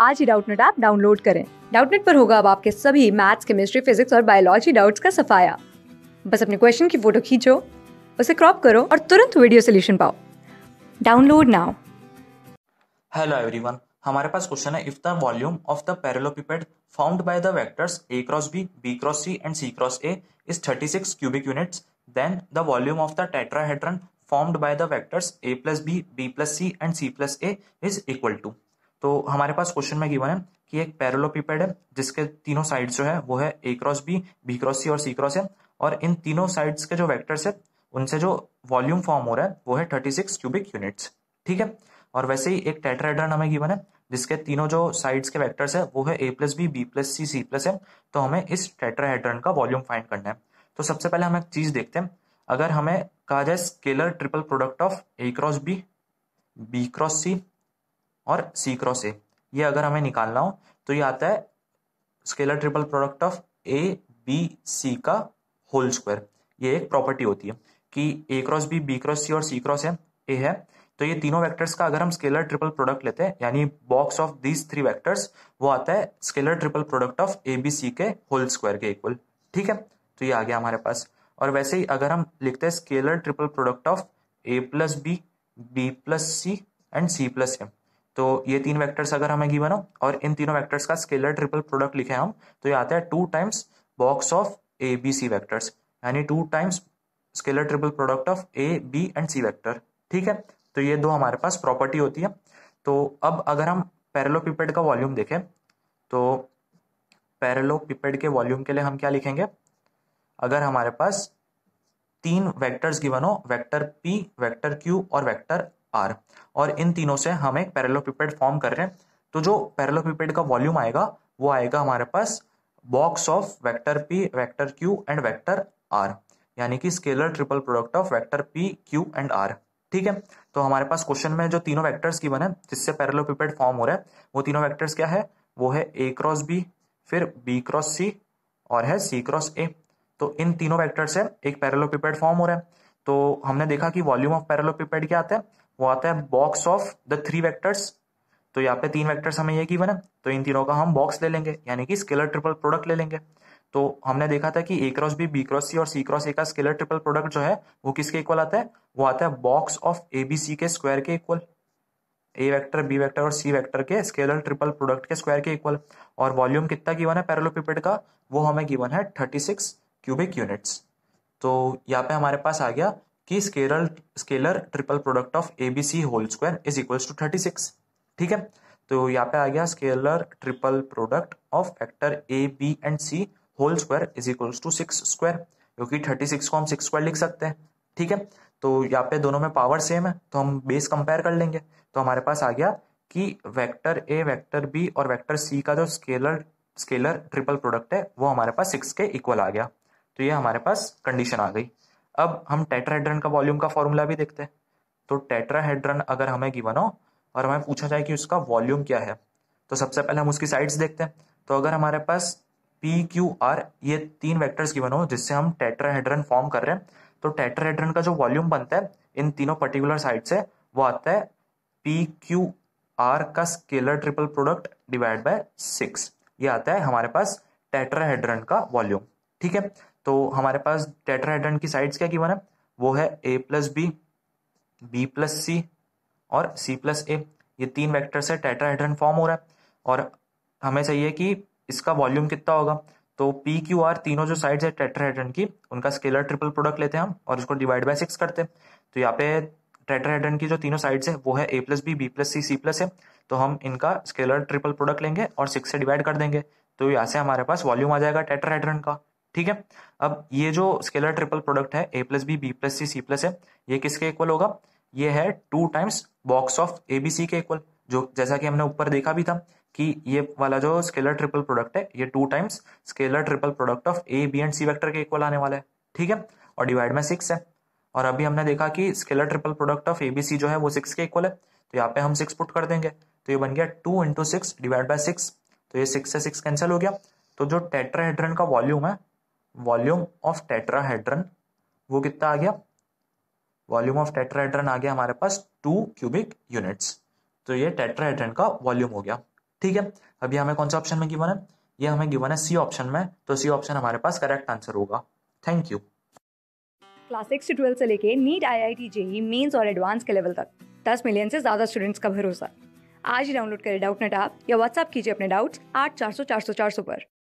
आज ही Doubtnut app download करें डाउटनेट पर होगा अब आपके सभी मैथ्स केमिस्ट्री फिजिक्स और बायोलॉजी डाउट्स का सफाया बस अपने क्वेश्चन की फोटो खींचो उसे क्रॉप करो और तुरंत वीडियो सोल्यूशन पाओ डाउनलोड नाउ हेलो एवरीवन हमारे पास क्वेश्चन है if the volume of the parallelepiped found by the vectors A cross B B cross C and C cross A is 36 cubic units then the volume of the tetrahedron formed by the vectors A plus B B plus C and C plus A is equal to तो हमारे पास question में given है कि एक पैरोलोपीपेड है जिसके तीनों साइड जो है वो है A cross B B cross C और सी क्रॉस है और इन तीनों साइड्स के जो वेक्टर्स है उनसे जो वॉल्यूम फॉर्म हो रहा है वो है थर्टी सिक्स क्यूबिक यूनिट्स ठीक है और वैसे ही एक टेट्राहेड्रन हमें गिवन है जिसके तीनों जो साइड्स के वेक्टर्स है वो है A plus B B plus C C plus है तो हमें इस टेट्राहेड्रन का वॉल्यूम फाइंड करना है तो सबसे पहले हम एक चीज देखते हैं अगर हमें कहा जाए scalar triple product of A cross B B cross C और सी क्रॉस ए ये अगर हमें निकालना हो तो ये आता है scalar triple product of A B C का होल स्क्वायर ये एक प्रॉपर्टी होती है कि A cross B B cross C और सी क्रॉस है ए है तो ये तीनों वेक्टर्स का अगर हम स्केलर ट्रिपल प्रोडक्ट लेते हैं यानी box of these three vectors वो आता है scalar triple product of A B C के होल स्क्वायर के इक्वल ठीक है तो ये आ गया हमारे पास और वैसे ही अगर हम लिखते हैं scalar triple product of A plus B B plus C and C plus M तो ये तीन वेक्टर्स अगर हमें गिवन हो और इन तीनों वेक्टर्स का स्केलर ट्रिपल प्रोडक्ट लिखे हम तो ये आता है two times box of A B C vectors यानी two times scalar triple product of A B and C vector ठीक है तो ये दो हमारे पास प्रॉपर्टी होती है तो अब अगर हम पैरलोपिपेड का वॉल्यूम देखें तो पैरलोपिपेड के वॉल्यूम के लिए हम क्या लिखेंगे अगर हमारे पास तीन वेक्टर्स गिवन हो वेक्टर पी वेक्टर क्यू और वेक्टर आर और इन तीनों से हम एक पैरलोपिपेड फॉर्म कर रहे हैं तो जो पैरलोपिपेड का वॉल्यूम आएगा वो आएगा हमारे पास box of vector P vector Q and vector R यानी कि scalar triple product of vector P Q and R ठीक है तो हमारे पास क्वेश्चन में जो तीनों वेक्टर्स की बने जिससे पैरलोपिपेड फॉर्म हो रहा है वो तीनों वेक्टर्स क्या है वो है ए क्रॉस बी फिर बी क्रॉस सी और है सी क्रॉस ए तो इन तीनों वेक्टर से एक पैरलोपिपेड फॉर्म हो रहा है तो हमने देखा कि वॉल्यूम ऑफ पैरलोपिपेड क्या आता है वो आता है box of the three vectors तो यहाँ पे तीन वेक्टर्स हमें ये गिवन है तो इन तीनों का हम बॉक्स ले लेंगे यानी कि स्केलर ट्रिपल प्रोडक्ट ले लेंगे तो हमने देखा था कि A cross B B cross C और सी क्रॉस ए का स्केलर ट्रिपल प्रोडक्ट जो है वो किसके इक्वल आता है वो आता है box of A B C के स्क्वायर के equal A vector B vector और सी वेक्टर के स्केलर ट्रिपल प्रोडक्ट के स्क्वायर के इक्वल और वॉल्यूम कितना गिवन है पैरलोपिपेड का वो हमें गिवन है थर्टी सिक्स क्यूबिक यूनिट्स तो यहाँ पे हमारे पास आ गया कि scalar scalar triple product of A B C whole square is equals to thirty six ठीक है तो यहाँ पे आ गया scalar triple product of factor A B and C whole square is equals to six square क्योंकि thirty six को हम सिक्स स्क्वायर लिख सकते हैं ठीक है तो यहाँ पे दोनों में पावर सेम है तो हम बेस कंपेयर कर लेंगे तो हमारे पास आ गया कि वेक्टर ए वेक्टर बी और वेक्टर सी का जो स्केलर स्केलर ट्रिपल प्रोडक्ट है वो हमारे पास सिक्स के इक्वल आ गया तो ये हमारे पास कंडीशन आ गई अब हम टेट्राहेड्रन का वॉल्यूम का फॉर्मूला भी देखते हैं तो टेट्राहेड्रन अगर हमें गिवन हो और हमें पूछा जाए कि उसका वॉल्यूम क्या है तो सबसे पहले हम उसकी साइड्स देखते हैं तो अगर हमारे पास पी क्यू आर ये तीन वेक्टर्स गिवन हो जिससे हम टेट्राहेड्रन फॉर्म कर रहे हैं तो टेट्राहेड्रन का जो वॉल्यूम बनता है इन तीनों पर्टिकुलर साइड से वो आता है पी क्यू आर का scalar triple product divide by six ये आता है हमारे पास टेट्राहेड्रन का वॉल्यूम ठीक है तो हमारे पास टेट्राहेड्रन की साइड्स क्या गिवन है वो है A plus B B plus C और सी प्लस ए ये तीन वेक्टर से टेट्राहेड्रन फॉर्म हो रहा है और हमें चाहिए कि इसका वॉल्यूम कितना होगा तो पी क्यू आर तीनों जो साइड्स है टेट्राहेड्रन की उनका स्केलर ट्रिपल प्रोडक्ट लेते हैं हम और उसको डिवाइड बाय सिक्स करते हैं तो यहाँ पे टेट्राहेड्रन की जो तीनों साइड्स है वो है A plus B B plus C C plus है तो हम इनका स्केलर ट्रिपल प्रोडक्ट लेंगे और सिक्स से डिवाइड कर देंगे तो यहाँ से हमारे पास वॉल्यूम आ जाएगा टेट्राहेड्रन का ठीक है अब ये जो स्केलर ट्रिपल प्रोडक्ट है A plus B B plus C C plus है ये किसके इक्वल होगा ये है two times box of A B C के इक्वल जो जैसा कि हमने ऊपर देखा भी था कि ये वाला जो स्केलर ट्रिपल प्रोडक्ट है ये two times scalar triple product of A B and C vector के इक्वल आने वाला है ठीक है और डिवाइड में सिक्स है और अभी हमने देखा कि scalar triple product of A B C जो है वो सिक्स के इक्वल है तो यहाँ पे हम सिक्स पुट कर देंगे तो ये बन गया two into six divide by six तो ये सिक्स से सिक्स कैंसिल हो गया तो जो टेट्राहेड्रन का वॉल्यूम है वॉल्यूम ऑफ टेट्राहेड्रन वो कितना आ गया वॉल्यूम ऑफ टेट्राहेड्रन आ गया हमारे पास टू क्यूबिक यूनिट्स तो ये टेट्राहेड्रन का वॉल्यूम हो गया ठीक है अभी हमें कौन सा ऑप्शन में गिवन है ये हमें गिवन है सी ऑप्शन में तो सी ऑप्शन हमारे पास करेक्ट आंसर होगा थैंक यू क्लास सिक्स से ट्वेल्थ से लेके NEET I I T JEE mains और एडवांस के लेवल तक दस मिलियन से ज्यादा स्टूडेंट्स का भरोसा आज ही डाउनलोड करें डाउट नेट आप या व्हाट्सअप कीजिए अपने डाउट्स आठ चार सौ चार सौ चार सौ पर